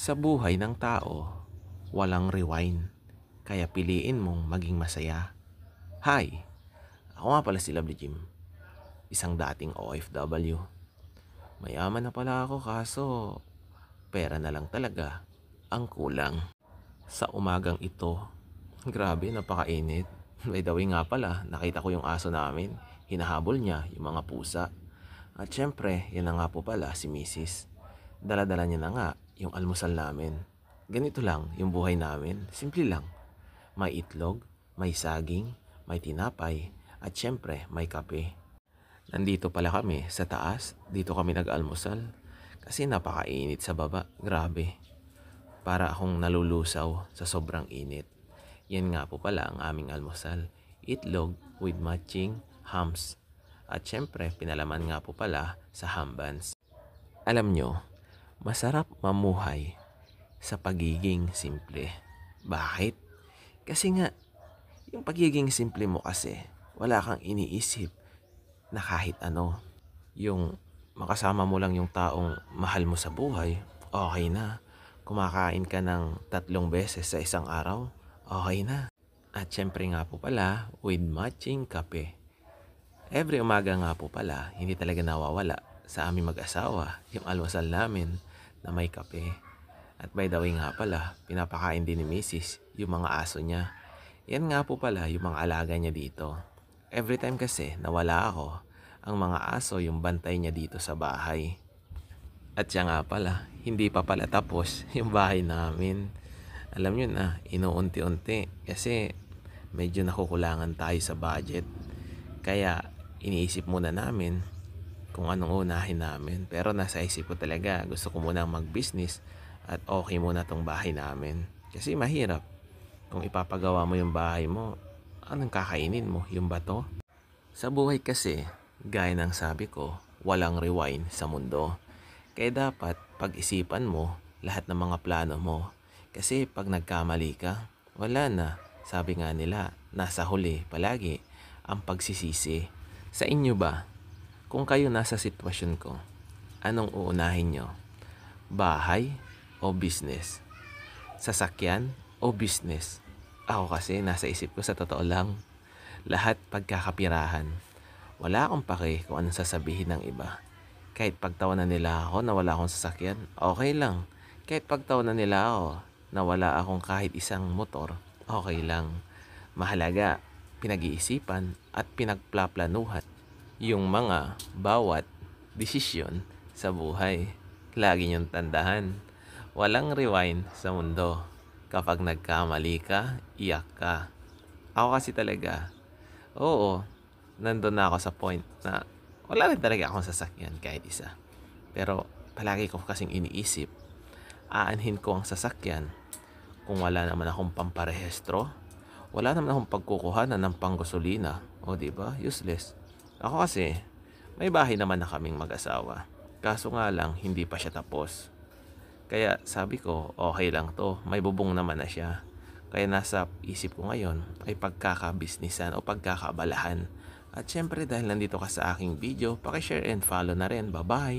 Sa buhay ng tao, walang rewind. Kaya piliin mong maging masaya. Hi! Ako nga pala si Lovely Jim. Isang dating OFW. Mayaman na pala ako kaso pera na lang talaga ang kulang. Sa umagang ito, grabe napakainit. By the way nga pala, nakita ko yung aso namin. Hinahabol niya yung mga pusa. At syempre, yan na nga po pala si Mrs. Daladala niya na nga yung almusal namin. Ganito lang yung buhay namin. Simple lang. May itlog, may saging, may tinapay, at syempre may kape. Nandito pala kami sa taas. Dito kami nag-almusal. Kasi napakainit sa baba. Grabe. Para akong nalulusaw sa sobrang init. Yan nga po pala ang aming almusal. Itlog with matching hams. At syempre, pinalaman nga po pala sa hambans. Alam nyo, Masarap mamuhay sa pagiging simple. Bakit? Kasi nga, yung pagiging simple mo kasi, wala kang iniisip na kahit ano. Yung makasama mo lang yung taong mahal mo sa buhay, okay na. Kumakain ka ng tatlong beses sa isang araw, okay na. At syempre nga po pala, with matching kape. Every umaga nga po pala, hindi talaga nawawala sa aming mag-asawa, yung alwasal namin na may kape. At by the way nga pala, pinapakain din ni Mrs. yung mga aso niya. Yan nga po pala yung mga alaga niya dito. Every time kasi nawala ako, ang mga aso yung bantay niya dito sa bahay. At siya nga pala, hindi pa pala tapos yung bahay namin. Alam nyo na, inuunti-unti kasi medyo nakukulangan tayo sa budget. Kaya iniisip muna namin kung anong unahin namin. Pero nasa isip ko talaga, gusto ko muna mag-business at okay muna tong bahay namin. Kasi mahirap. Kung ipapagawa mo yung bahay mo, anong kakainin mo? Yung bato? Sa buhay kasi, gaya ng sabi ko, walang rewind sa mundo. Kaya dapat pag-isipan mo lahat ng mga plano mo. Kasi pag nagkamali ka, wala na. Sabi nga nila, nasa huli palagi ang pagsisisi. Sa inyo ba, kung kayo nasa sitwasyon ko, anong uunahin nyo? Bahay o business? Sasakyan o business? Ako kasi nasa isip ko sa totoo lang, lahat pagkakapirahan. Wala akong pake kung anong sasabihin ng iba. Kahit pagtawanan nila ako na wala akong sasakyan, okay lang. Kahit pagtawanan nila ako na wala akong kahit isang motor, okay lang. Mahalaga, pinag-iisipan at pinagplaplanuhan yung mga bawat desisyon sa buhay. Lagi niyong tandahan. Walang rewind sa mundo. Kapag nagkamali ka, iyak ka. Ako kasi talaga, oo, nandun na ako sa point na wala rin talaga akong sasakyan kahit isa. Pero palagi ko kasing iniisip, aanhin ko ang sasakyan kung wala naman akong pamparehestro, wala naman akong pagkukuhanan ng panggasolina. O, di ba? Useless. Ako kasi, may bahay naman na kaming mag-asawa. Kaso nga lang, hindi pa siya tapos. Kaya sabi ko, okay lang to. May bubong naman na siya. Kaya nasa isip ko ngayon ay pagkakabisnisan o pagkakabalahan. At syempre dahil nandito ka sa aking video, pakishare and follow na rin. Bye-bye!